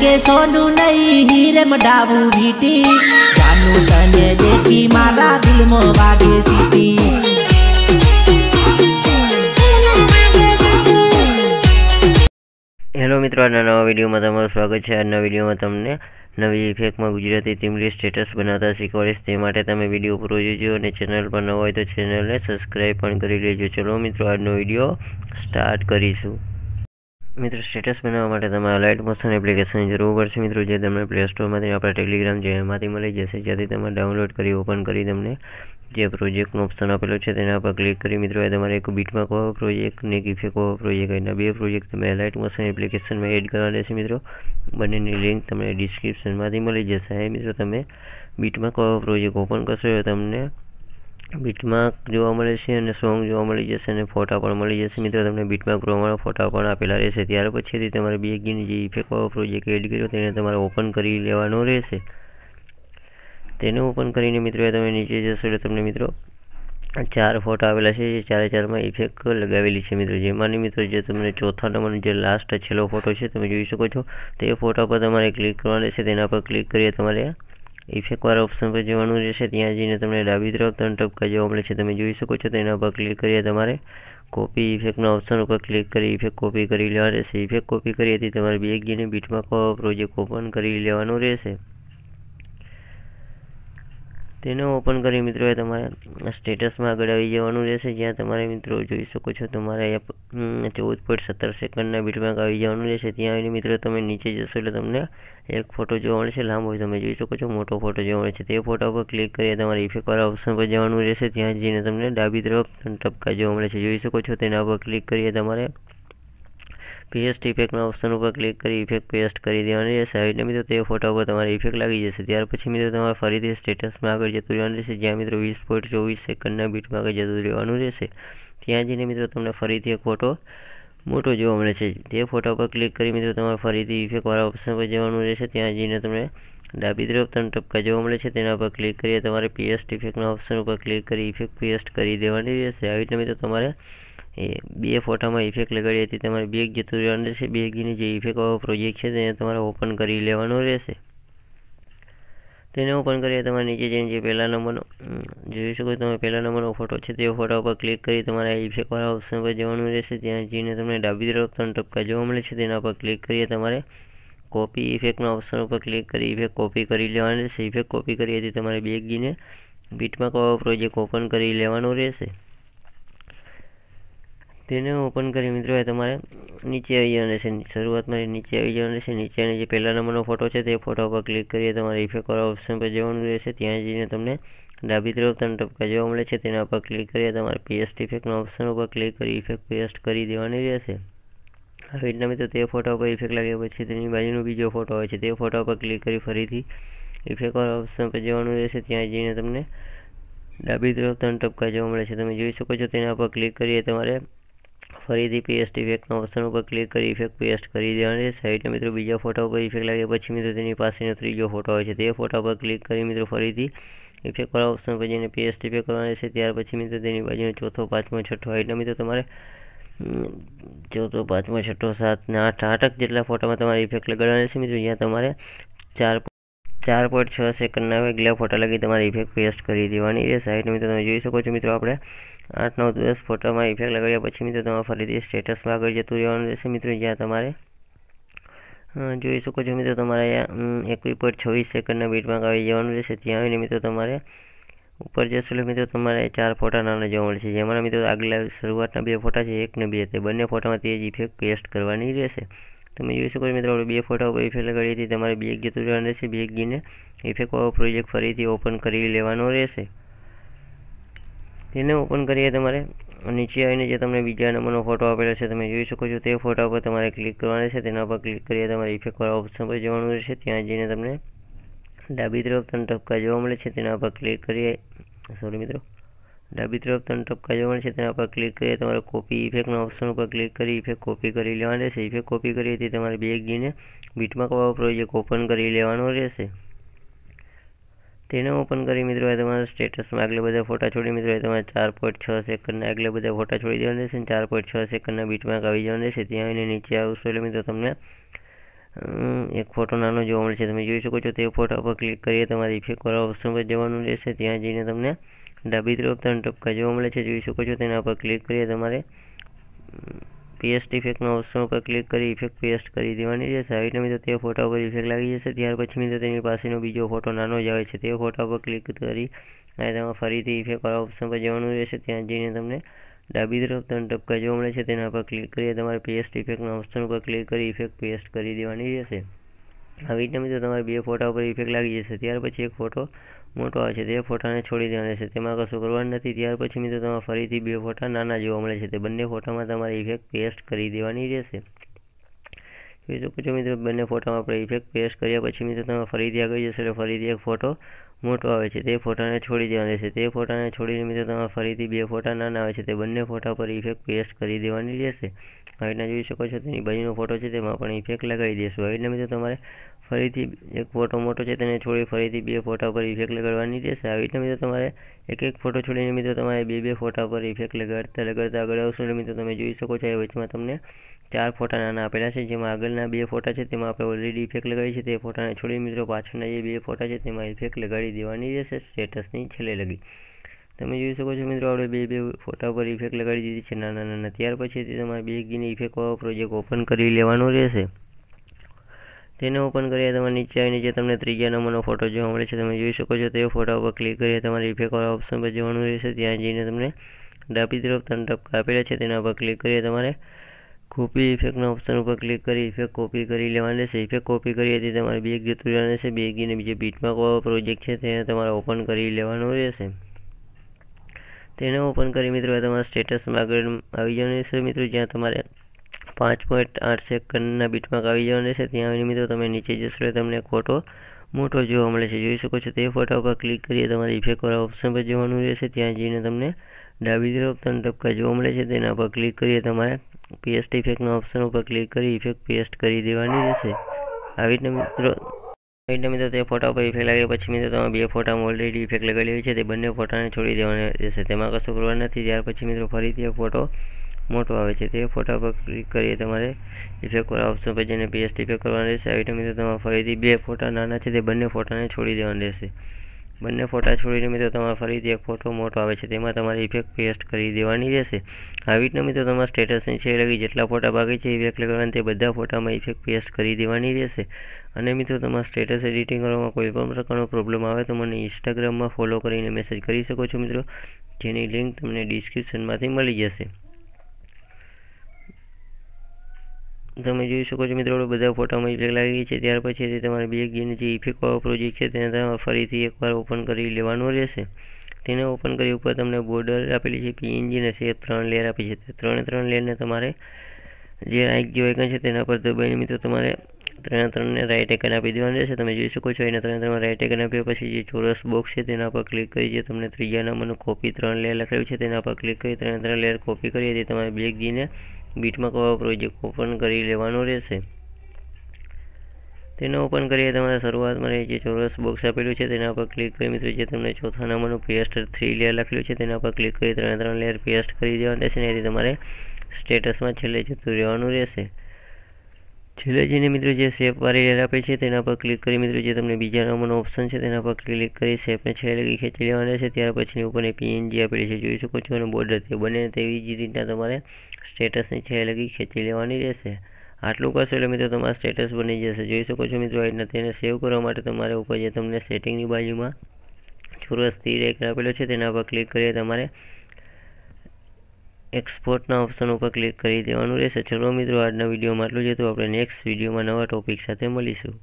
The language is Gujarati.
કે સોનું નહીં હીરે મડાવું વીટી જાનું તને દેખી મારા દિલમાં વાગે સીટી હેલો મિત્રો આજના નવા વિડીયોમાં તમારું સ્વાગત છે આજના વિડીયોમાં તમને નવી ઇફેક્ટમાં ગુજરાતી ટીમલી સ્ટેટસ બનાવતા શીખવાડીશ તે માટે તમે વિડીયો પૂરો જોજો અને ચેનલ પર ન હોય તો ચેનલને સબસ્ક્રાઈબ પણ કરી લેજો ચલો મિત્રો આજનો વિડીયો સ્ટાર્ટ કરીશું મિત્રો સ્ટેટસ બનાવવા માટે તમારે લાઇટ મોશન એપ્લિકેશન જરૂર પડશે મિત્રો જે તમને પ્લે સ્ટોરમાંથી આપણા ટેલિગ્રામ જે એમાંથી મળી જશે જેથી તમે ડાઉનલોડ કરી ઓપન કરી તમને જે પ્રોજેક્ટનો ઓપ્શન આપેલો છે તેના પર ક્લિક કરી મિત્રો એ તમારે એક બીટમાં કહો પ્રોજેક્ટ ને ગીફે કહો પ્રોજેક્ટ એના બે પ્રોજેક્ટ તમે લાઇટ મોશન એપ્લિકેશનમાં એડ કરવા રહેશે મિત્રો બંનેની લિંક તમને ડિસ્ક્રિપ્શનમાંથી મળી જશે મિત્રો તમે બીટમાં કહો પ્રોજેક્ટ ઓપન કરશો તમને બીટમાર્ક જોવા મળે છે અને સોંગ જોવા મળી જશે અને ફોટા પણ મળી જશે મિત્રો તમને બીટમાર્ક રોમાં ફોટા પણ આપેલા રહેશે ત્યાર પછીથી તમારે બેગીની જે ઇફેક્ટ વાપરો જે એડ કર્યો તેને તમારે ઓપન કરી લેવાનો રહેશે તેને ઓપન કરીને મિત્રો તમે નીચે જશો એટલે તમને મિત્રો ચાર ફોટા આવેલા છે જે ચારે ચારમાં ઇફેક્ટ લગાવેલી છે મિત્રો જેમાંની મિત્રો જે તમને ચોથા નંબરનો જે લાસ્ટ છેલ્લો ફોટો છે તમે જોઈ શકો છો તે ફોટા પર તમારે ક્લિક કરવાનો રહેશે તેના પર ક્લિક કરીએ તમારે ઇફેકવાર ઓપ્શન પર જવાનું રહેશે ત્યાં જઈને તમને ડાબી તરફ ત્રણ ટપકા જોવા મળે છે તમે જોઈ શકો છો તેના પર ક્લિક કરીએ તમારે કોપી ઇફેક્ટના ઓપ્શન ઉપર ક્લિક કરી ઇફેક્ટ કોપી કરી લેવા રહેશે ઇફેક્ટ કોપી કરી હતી તમારે બે જઈને બીટમાં પ્રોજેક્ટ ઓપન કરી લેવાનો રહેશે تو اوپن کر سٹیٹس میں آگے رہے جا رہے مو سکو تو چود پوائنٹ ستر سیکنڈ بھیٹ بیک آئی جانے تھی مجھے نیچے جسے تمہیں ایک فوٹو جو ہے لا بھو تم جی سکو موٹو فوٹو جو ہے فوٹا پر کلک کرا آپشن پر جانا رہے جی تمہیں ڈابی طرف ٹپکا جو ہے پر کلک کر પેસ્ટ ઇફેક્ટના ઓપ્શન ઉપર ક્લિક કરી ઇફેક્ટ પેસ્ટ કરી દેવાની રહેશે એટલે મિત્રો તે ફોટા ઉપર તમારે ઇફેક્ટ લાગી જશે ત્યાર પછી મિત્રો તમારે ફરીથી સ્ટેટસમાં આગળ જતું રહેવાનું રહેશે જ્યાં મિત્રો વીસ પોઈન્ટ ચોવીસ સેકન્ડના બીટમાં આગળ જતું રહેવાનું રહેશે ત્યાં જઈને મિત્રો તમને ફરીથી એક ફોટો મોટો જોવા મળે છે તે ફોટા પર ક્લિક કરી મિત્રો તમારે ફરીથી ઇફેક્ટવાળા ઓપ્શન પર જવાનું રહેશે ત્યાં જઈને તમને ડાબી તરફ ત્રણ ટપકા જોવા મળે છે તેના પર ક્લિક કરીએ તમારે પેસ્ટ ઇફેક્ટના ઓપ્શન ઉપર ક્લિક કરી ઇફેક્ટ પેસ્ટ કરી દેવાની રહેશે આવી રીતે મિત્રો તમારે એ બે ફોટામાં ઇફેક્ટ લગાડી હતી તમારે બેગ જતું રહેવાનું રહેશે બેગની જે ઇફેક્ટવાળો પ્રોજેક્ટ છે તેને તમારે ઓપન કરી લેવાનું રહેશે તેને ઓપન કરીએ તમારે નીચે જઈને જે પહેલા નંબરનો જોઈ શકો તમે પહેલા નંબરનો ફોટો છે તે ફોટા ઉપર ક્લિક કરી તમારે ઇફેક્ટવાળા ઓપ્શન પર જવાનું રહેશે ત્યાં જઈને તમને ડાબી તરફ ત્રણ ટપકા જોવા મળે છે તેના પર ક્લિક કરીએ તમારે કોપી ઇફેક્ટના ઓપ્શન ઉપર ક્લિક કરી ઇફેક્ટ કોપી કરી લેવાની રહેશે ઇફેક્ટ કોપી કરીએ હતી તમારે બેગીને બીટમાં કયો પ્રોજેક્ટ ઓપન કરી લેવાનો રહેશે તેને ઓપન કરી મિત્રો તમારે નીચે આવી જવાનું છે શરૂઆતમાં નીચે આવી જવાનું રહેશે નીચેની જે પહેલા નંબરનો ફોટો છે તે ફોટો પર ક્લિક કરીએ તમારે ઇફેક્ટ ઓપ્શન પર જવાનું રહેશે ત્યાં જઈને તમને ડાબી તરફ તમને ટપકા જોવા મળે છે તેના પર ક્લિક કરીએ તમારે પેસ્ટ ઇફેક્ટના ઓપ્શન ઉપર ક્લિક કરી ઇફેક્ટ પેસ્ટ કરી દેવાની રહેશે આવી રીતના મિત્રો તે ફોટો પર ઇફેક્ટ લાગ્યા પછી તેની બાજુનો બીજો ફોટો હોય છે તે ફોટો પર ક્લિક કરી ફરીથી ઇફેક્ટ ઓપ્શન પર જવાનું રહેશે ત્યાં જઈને તમને ડાબી તરફ તમને ટપકા જોવા મળે છે તમે જોઈ શકો છો તેના પર ક્લિક કરીએ તમારે ફરીથી પેસ્ટ ઇફેક્ટના ઓપ્શન ઉપર ક્લિક કરી ઇફેક્ટ પેસ્ટ કરી દેવાની છે મિત્રો બીજા ફોટા ઉપર ઇફેક્ટ લાગે પછી મિત્રો તેની પાસેનો ત્રીજો ફોટો હોય છે તે ફોટા પર ક્લિક કરી મિત્રો ફરીથી ઇફેક્ટ કરવા ઓપ્શન પર જઈને પેસ્ટ ઇફેક્ટ કરવાની છે ત્યાર પછી મિત્રો તેની બાજુનો ચોથો પાંચમો છઠ્ઠો આઈટમ મિત્રો તમારે ચોથો પાંચમો છઠ્ઠો સાત ને આઠ આઠક જેટલા ફોટામાં તમારે ઇફેક્ટ લગાડવાની છે મિત્રો જ્યાં તમારે ચાર ચાર પોઈન્ટ છ સેકન્ડના હવે ગ્લે ફોટા લગી તમારે ઇફેક્ટ પેસ્ટ કરી દેવાની એ સાઇડ મિત્રો તમે જોઈ શકો છો મિત્રો આપણે આઠ નવ દસ ફોટામાં ઇફેક્ટ લગાડ્યા પછી મિત્રો તમારે ફરીથી સ્ટેટસમાં આગળ જતું રહેવાનું રહેશે મિત્રો જ્યાં તમારે જોઈ શકો છો મિત્રો તમારે એકવી પોઈન્ટ છવ્વીસ સેકન્ડના બીટમાં આવી જવાનું રહેશે ત્યાં આવીને મિત્રો તમારે ઉપર જશો મિત્રો તમારે ચાર ફોટા નાના જોવા મળશે જેમાં મિત્રો આગલા શરૂઆતના બે ફોટા છે એક ને બે તે બંને ફોટામાં તે જ ઇફેક્ટ પેસ્ટ કરવાની રહેશે તમે જોઈ શકો છો મિત્રો આપણે બે ફોટા ઉપર ઇફેક્ટ લગાડી હતી તમારે બેગ જતું રહેવાનું રહેશે બેગ ગીને ઇફેક્ટવાળો પ્રોજેક્ટ ફરીથી ઓપન કરી લેવાનો રહેશે તેને ઓપન કરીએ તમારે નીચે આવીને જે તમને બીજા નંબરનો ફોટો આપેલો છે તમે જોઈ શકો છો તે ફોટા પર તમારે ક્લિક કરવાનો છે તેના પર ક્લિક કરીએ તમારે ઇફેક્ટ ઇફેક્ટવાળા ઓપ્શન પર જવાનું રહેશે ત્યાં જઈને તમને ડાબી તરફ ત્રણ ટપકા જોવા મળે છે તેના પર ક્લિક કરીએ સોરી મિત્રો ડાબી તરફ ત્રણ ટપકા જોવા છે તેના પર ક્લિક કરીએ તમારે કોપી ઇફેક્ટના ઓપ્શન ઉપર ક્લિક કરી ઇફેક્ટ કોપી કરી લેવાની રહેશે ઇફેક્ટ કોપી કરીએ તે તમારે બે ગીને બીટમાં કવા પ્રોજેક્ટ ઓપન કરી લેવાનો રહેશે તેને ઓપન કરી મિત્રો તમારા સ્ટેટસમાં આગલા બધા ફોટા છોડી મિત્રો તમારે ચાર પોઈન્ટ છ સેકન્ડના આગલા બધા ફોટા છોડી દેવાના રહેશે ચાર પોઈન્ટ છ સેકન્ડના બીટમાં આવી જવાના રહેશે ત્યાં આવીને નીચે આવશો એટલે મિત્રો તમને એક ફોટો નાનો જોવા મળશે તમે જોઈ શકો છો તે ફોટા પર ક્લિક કરીએ તમારે ઇફેક્ટ કરવા ઓપ્શન પર જવાનું રહેશે ત્યાં જઈને તમને ડાબી તરફ ત્રણ ટપકા જોવા મળે છે જોઈ શકો છો તેના પર ક્લિક કરીએ તમારે પેસ્ટ ઇફેક્ટના ઓપ્શન ઉપર ક્લિક કરી ઇફેક્ટ પેસ્ટ કરી દેવાની છે સાઈડના મિત્રો તે ફોટા ઉપર ઇફેક્ટ લાગી જશે ત્યાર પછી મિત્રો તેની પાસેનો બીજો ફોટો નાનો જ આવે છે તે ફોટા પર ક્લિક કરી અને તેમાં ફરીથી ઇફેક્ટવાળા ઓપ્શન પર જવાનું રહેશે ત્યાં જઈને તમને ડાબી તરફ ત્રણ ટપકા જોવા મળે છે તેના પર ક્લિક કરીએ તમારે પેસ્ટ ઇફેક્ટના ઓપ્શન ઉપર ક્લિક કરી ઇફેક્ટ પેસ્ટ કરી દેવાની રહેશે આવી વિડીયો મિત્રો તમારે બે ફોટા ઉપર ઇફેક્ટ લાગી જશે ત્યાર પછી એક ફોટો મોટો આવે છે તે ફોટાને છોડી દેવાનો છે તેમાં કશું કરવાનું નથી ત્યાર પછી મિત્રો તમારે ફરીથી બે ફોટા નાના જોવા મળે છે તે બંને ફોટામાં તમારે ઇફેક્ટ પેસ્ટ કરી દેવાની રહેશે જોઈ શકો છો મિત્રો બંને ફોટામાં આપણે ઇફેક્ટ પેસ્ટ કર્યા પછી મિત્રો તમે ફરીથી આગળ જશો એટલે ફરીથી એક ફોટો મોટો આવે છે તે ફોટાને છોડી દેવાનો છે તે ફોટાને છોડીને મિત્રો તમારે ફરીથી બે ફોટા નાના આવે છે તે બંને ફોટા પર ઇફેક્ટ પેસ્ટ કરી દેવાની રહેશે આવી રીતના જોઈ શકો છો તેની બાજુનો ફોટો છે તેમાં પણ ઇફેક્ટ લગાવી દેશો આવી રીતના મિત્રો તમારે ફરીથી એક ફોટો મોટો છે તેને છોડી ફરીથી બે ફોટા પર ઇફેક્ટ લગાડવાની રહેશે આવી રીતે મિત્રો તમારે એક એક ફોટો છોડીને મિત્રો તમારે બે બે ફોટા પર ઇફેક્ટ લગાડતા લગાડતા આગળ આવશો એટલે મિત્રો તમે જોઈ શકો છો એ વચમાં તમને ચાર ફોટા નાના આપેલા છે જેમાં આગળના બે ફોટા છે તેમાં આપણે ઓલરેડી ઇફેક્ટ લગાવી છે તે ફોટાને છોડી મિત્રો પાછળના જે બે ફોટા છે તેમાં ઇફેક્ટ લગાડી દેવાની રહેશે સ્ટેટસની છેલ્લે લગી તમે જોઈ શકો છો મિત્રો આપણે બે બે ફોટા પર ઇફેક્ટ લગાડી દીધી છે નાના નાના ત્યાર પછી તમારે બે ગીની ઇફેક્ટવાળો પ્રોજેક્ટ ઓપન કરી લેવાનો રહેશે તેને ઓપન કરીએ તમારે નીચે આવીને જે તમને ત્રીજા નંબરનો ફોટો જોવા મળે છે તમે જોઈ શકો છો તે ફોટા ઉપર ક્લિક કરીએ તમારે ઇફેક્ટવાળા ઓપ્શન પર જવાનું રહેશે ત્યાં જઈને તમને ડાબી તરફ ત્રણ ટપ કાપેલા છે તેના ઉપર ક્લિક કરીએ તમારે કોપી ઇફેક્ટના ઓપ્શન ઉપર ક્લિક કરી ઇફેક્ટ કોપી કરી લેવાની રહેશે ઇફેક્ટ કોપી કરી હતી તમારે બેગ જતું રહેવાનું રહેશે બેગીને બીજે બીટમાં પ્રોજેક્ટ છે તેને તમારે ઓપન કરી લેવાનું રહેશે તેને ઓપન કરી મિત્રો તમારા સ્ટેટસમાં આગળ આવી જવાનું રહેશે મિત્રો જ્યાં તમારે પાંચ પોઈન્ટ આઠ સેકન્ડના બીટમાં આવી જવાનું રહેશે ત્યાં આવીને મિત્રો તમે નીચે જશો એટલે તમને ફોટો મોટો જોવા મળે છે જોઈ શકો છો તે ફોટા ઉપર ક્લિક કરીએ તમારે ઇફેક્ટવાળા ઓપ્શન પર જોવાનું રહેશે ત્યાં જઈને તમને ડાબી તરફ ત્રણ ટપકા જોવા મળે છે તેના પર ક્લિક કરીએ તમારે પેસ્ટ ઇફેક્ટના ઓપ્શન ઉપર ક્લિક કરી ઇફેક્ટ પેસ્ટ કરી દેવાની રહેશે આવી રીતના મિત્રો આવી રીતના મિત્રો તે ફોટા પર ઇફેક્ટ લાગ્યા પછી મિત્રો તમે બે ફોટામાં ઓલરેડી ઇફેક્ટ લગાવી છે તે બંને ફોટાને છોડી દેવાના રહેશે તેમાં કશું કરવાનું નથી ત્યાર પછી મિત્રો ફરીથી એ ફોટો મોટો આવે છે તે ફોટા પર ક્લિક કરીએ તમારે ઇફેક્ટ વાળા ઓપ્શન પર જઈને પેસ્ટ ઇફેક્ટ કરવાની રહેશે આવી રીતે તમારે ફરીથી બે ફોટા નાના છે તે બંને ફોટાને છોડી દેવાના રહેશે બંને ફોટા છોડીને મિત્રો તમારે ફરીથી એક ફોટો મોટો આવે છે તેમાં તમારે ઇફેક્ટ પેસ્ટ કરી દેવાની રહેશે આવી રીતના મિત્રો તમારા સ્ટેટસની છે એટલે જેટલા ફોટા બાકી છે ઇફેક્ટ લગાવવાના તે બધા ફોટામાં ઇફેક્ટ પેસ્ટ કરી દેવાની રહેશે અને મિત્રો તમારા સ્ટેટસ એડિટિંગ કરવામાં કોઈ પણ પ્રકારનો પ્રોબ્લેમ આવે તો મને ઇન્સ્ટાગ્રામમાં ફોલો કરીને મેસેજ કરી શકો છો મિત્રો જેની લિંક તમને ડિસ્ક્રિપ્શનમાંથી મળી જશે તમે જોઈ શકો છો મિત્રો બધા ફોટામાં ઇફેક્ટ લાગી છે ત્યાર પછી તે તમારે બ્લેક જેની જે ઇફેક્ટવાળો પ્રોજેક્ટ છે તેને તમે ફરીથી એકવાર ઓપન કરી લેવાનું રહેશે તેને ઓપન કરી ઉપર તમને બોર્ડર આપેલી છે પીએનજી ને છે ત્રણ લેયર આપી છે ત્રણે ત્રણ લેયરને તમારે જે રાઇટ જે આઇકન છે તેના પર દબાઈને મિત્રો તમારે ત્રણે ત્રણને રાઇટ આઇકન આપી દેવાનું રહેશે તમે જોઈ શકો છો એને ત્રણે ત્રણ રાઇટ આઇકન આપ્યા પછી જે ચોરસ બોક્સ છે તેના પર ક્લિક કરી જે તમને ત્રીજા નંબરનું કોપી ત્રણ લેયર લખેલું છે તેના પર ક્લિક કરી ત્રણે ત્રણ લેયર કોપી કરી હતી તમારે બ્લેક જીને બીટમાં કયો પ્રોજેક્ટ ઓપન કરી લેવાનો રહેશે તેને ઓપન કરીએ તમારે શરૂઆતમાં જે ચોરસ બોક્સ આપેલું છે તેના પર ક્લિક કરી મિત્રો જે તમને ચોથા નંબરનું પેસ્ટ થ્રી લેયર લખેલું છે તેના પર ક્લિક કરી ત્રણે ત્રણ લેયર પેસ્ટ કરી દેવાનું રહેશે ને તમારે સ્ટેટસમાં છેલ્લે જતું રહેવાનું રહેશે છેલ્લે જઈને મિત્રો જે સેફ વાળી એર આપે છે તેના પર ક્લિક કરી મિત્રો જે તમને બીજા નંબરનો ઓપ્શન છે તેના પર ક્લિક કરી સેપને છેલ્લે ખેંચી લેવાના છે ત્યાર પછીની ઉપરને પીએનજી આપેલી છે જોઈ શકો છો અને બોર્ડર તે બને તેવી જ રીતના તમારે સ્ટેટસને છેલ્લે ખેંચી લેવાની રહેશે આટલું કરશો એટલે મિત્રો તમારા સ્ટેટસ બની જશે જોઈ શકો છો મિત્રો આ તેને સેવ કરવા માટે તમારે ઉપર જે તમને સેટિંગની બાજુમાં ચોરસ તીર એક આપેલો છે તેના પર ક્લિક કરીએ તમારે એક્સપોર્ટના ઓપ્શન ઉપર ક્લિક કરી દેવાનું રહેશે ચલો મિત્રો આજના વિડીયોમાં આટલું જ હતું આપણે નેક્સ્ટ વિડીયોમાં નવા ટોપિક સાથે મળીશું